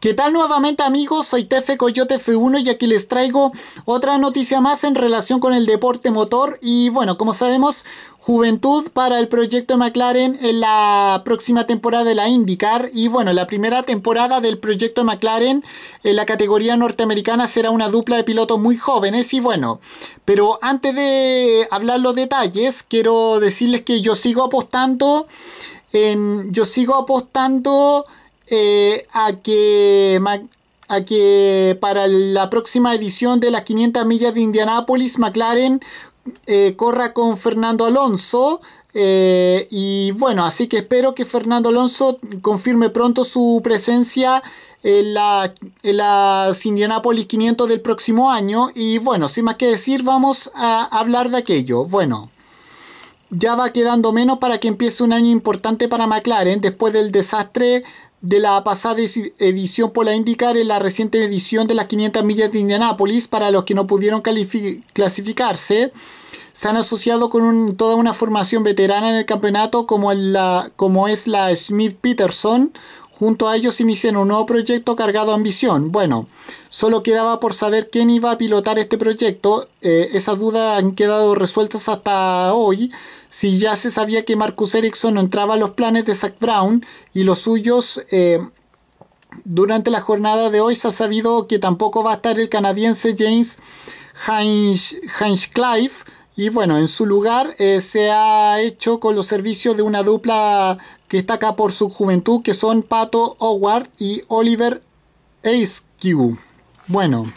¿Qué tal nuevamente amigos? Soy Tefe Coyote F1 y aquí les traigo otra noticia más en relación con el deporte motor y bueno, como sabemos, juventud para el proyecto McLaren en la próxima temporada de la IndyCar y bueno, la primera temporada del proyecto McLaren en la categoría norteamericana será una dupla de pilotos muy jóvenes y bueno, pero antes de hablar los detalles, quiero decirles que yo sigo apostando en yo sigo apostando eh, a, que, a que para la próxima edición de las 500 millas de Indianápolis, McLaren eh, corra con Fernando Alonso. Eh, y bueno, así que espero que Fernando Alonso confirme pronto su presencia en, la, en las Indianápolis 500 del próximo año. Y bueno, sin más que decir, vamos a hablar de aquello. Bueno. Ya va quedando menos para que empiece un año importante para McLaren después del desastre de la pasada edición por la IndyCar en la reciente edición de las 500 millas de Indianápolis para los que no pudieron clasificarse. Se han asociado con toda una formación veterana en el campeonato como, la, como es la Smith Peterson, Junto a ellos inician un nuevo proyecto cargado de ambición. Bueno, solo quedaba por saber quién iba a pilotar este proyecto. Eh, esas dudas han quedado resueltas hasta hoy. Si ya se sabía que Marcus Ericsson no entraba a los planes de Zach Brown y los suyos, eh, durante la jornada de hoy se ha sabido que tampoco va a estar el canadiense James Heinz, Heinz Clive y bueno, en su lugar eh, se ha hecho con los servicios de una dupla que está acá por su juventud, que son Pato Howard y Oliver Aiskew. Bueno.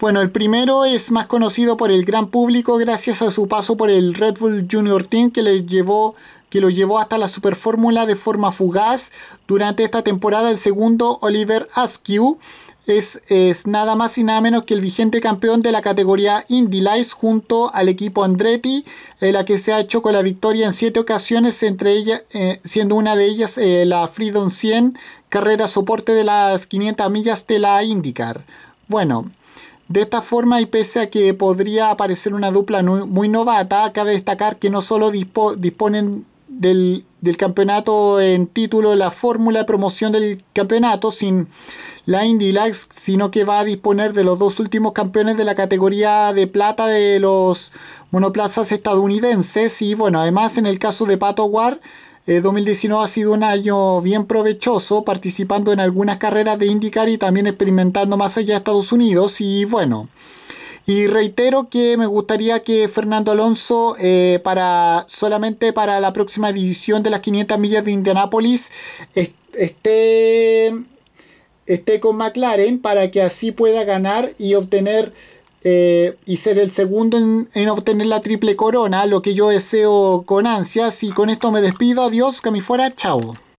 Bueno, el primero es más conocido por el gran público gracias a su paso por el Red Bull Junior Team que le llevó que lo llevó hasta la Superfórmula de forma fugaz. Durante esta temporada, el segundo, Oliver Askew, es, es, nada más y nada menos que el vigente campeón de la categoría Indy Lights junto al equipo Andretti, en la que se ha hecho con la victoria en siete ocasiones, entre ellas, eh, siendo una de ellas eh, la Freedom 100, carrera soporte de las 500 millas de la IndyCar. Bueno. De esta forma, y pese a que podría aparecer una dupla muy novata, cabe destacar que no solo disponen del, campeonato en título la fórmula de promoción del campeonato sin la Indy Lights, sino que va a disponer de los dos últimos campeones de la categoría de plata de los monoplazas estadounidenses. Y bueno, además en el caso de Pato War, 2019 eh, ha sido un año bien provechoso, participando en algunas carreras de IndyCar y también experimentando más allá de Estados Unidos. Y bueno. Y reitero que me gustaría que Fernando Alonso, eh, para, solamente para la próxima edición de las 500 millas de Indianápolis, esté, esté con McLaren para que así pueda ganar y obtener eh, y ser el segundo en, obtener la triple corona, lo que yo deseo con ansias. Y con esto me despido. Adiós, que me fuera. Chao.